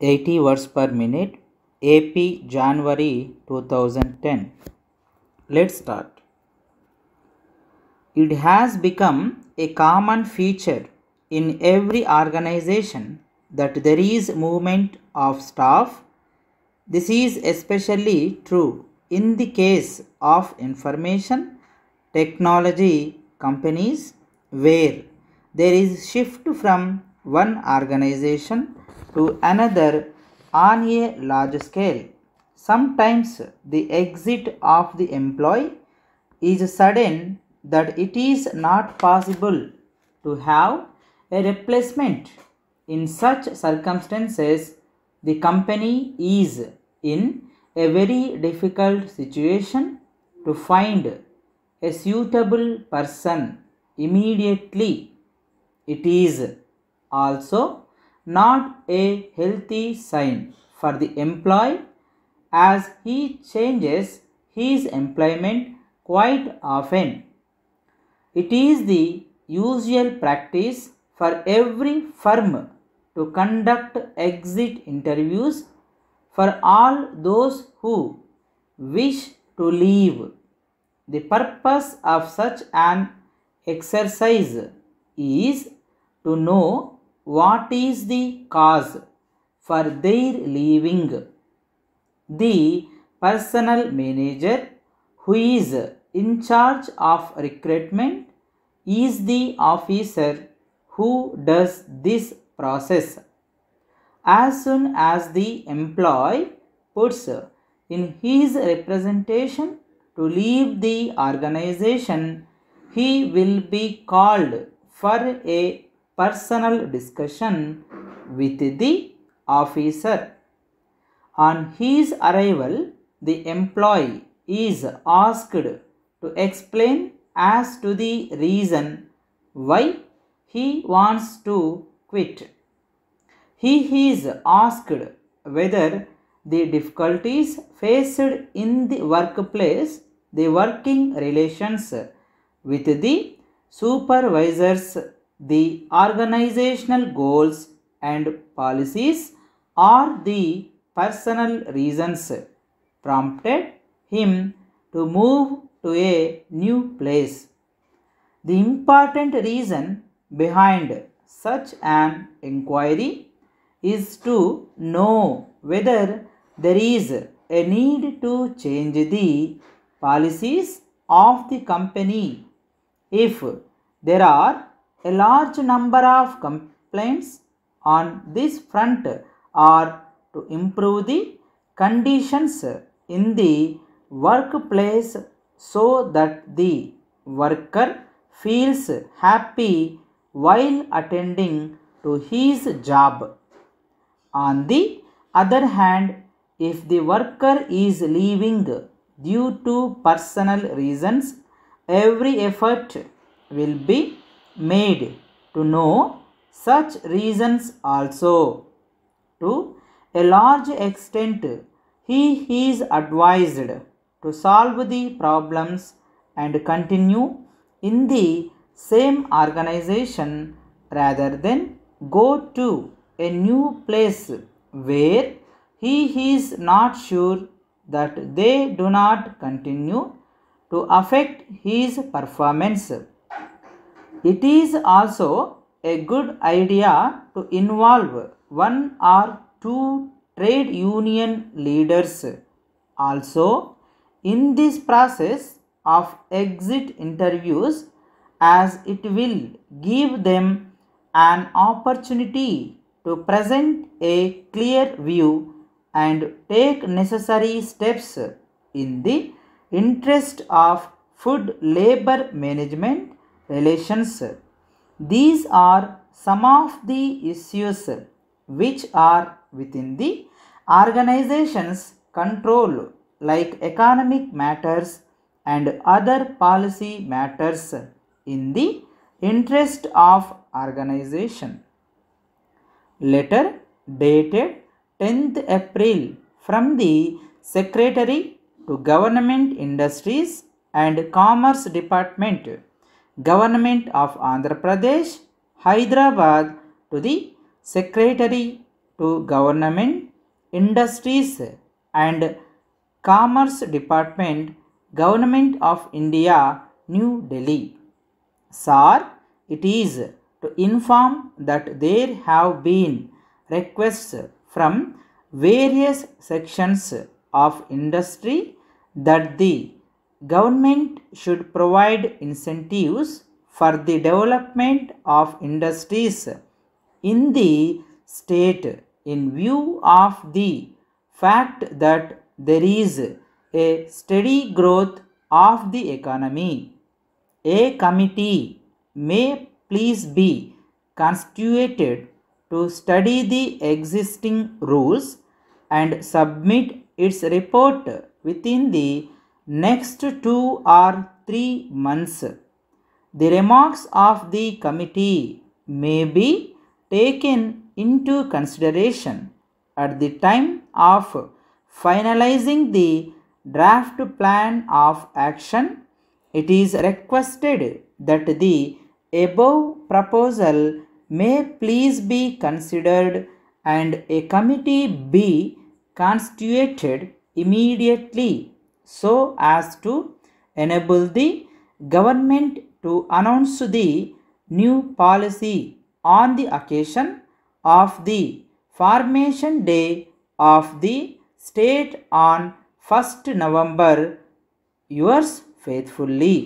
80 words per minute AP January 2010. Let's start. It has become a common feature in every organization that there is movement of staff. This is especially true in the case of information technology companies where there is shift from one organization to another on a large scale. Sometimes the exit of the employee is sudden that it is not possible to have a replacement. In such circumstances, the company is in a very difficult situation to find a suitable person immediately. It is also not a healthy sign for the employee as he changes his employment quite often. It is the usual practice for every firm to conduct exit interviews for all those who wish to leave. The purpose of such an exercise is to know what is the cause for their leaving? The personal manager who is in charge of recruitment is the officer who does this process. As soon as the employee puts in his representation to leave the organization, he will be called for a personal discussion with the officer. On his arrival, the employee is asked to explain as to the reason why he wants to quit. He is asked whether the difficulties faced in the workplace, the working relations with the supervisors the organizational goals and policies or the personal reasons prompted him to move to a new place. The important reason behind such an inquiry is to know whether there is a need to change the policies of the company if there are a large number of complaints on this front are to improve the conditions in the workplace so that the worker feels happy while attending to his job. On the other hand, if the worker is leaving due to personal reasons, every effort will be made to know such reasons also. To a large extent, he is advised to solve the problems and continue in the same organization rather than go to a new place where he is not sure that they do not continue to affect his performance. It is also a good idea to involve one or two trade union leaders also in this process of exit interviews as it will give them an opportunity to present a clear view and take necessary steps in the interest of food labor management relations. These are some of the issues which are within the organization's control like economic matters and other policy matters in the interest of organization. Letter dated 10th April from the Secretary to Government Industries and Commerce Department Government of Andhra Pradesh, Hyderabad to the Secretary to Government, Industries and Commerce Department, Government of India, New Delhi. SAR, it is to inform that there have been requests from various sections of industry that the Government should provide incentives for the development of industries in the state in view of the fact that there is a steady growth of the economy. A committee may please be constituted to study the existing rules and submit its report within the Next two or three months. The remarks of the committee may be taken into consideration at the time of finalizing the draft plan of action. It is requested that the above proposal may please be considered and a committee be constituted immediately so as to enable the government to announce the new policy on the occasion of the formation day of the state on 1st November. Yours faithfully.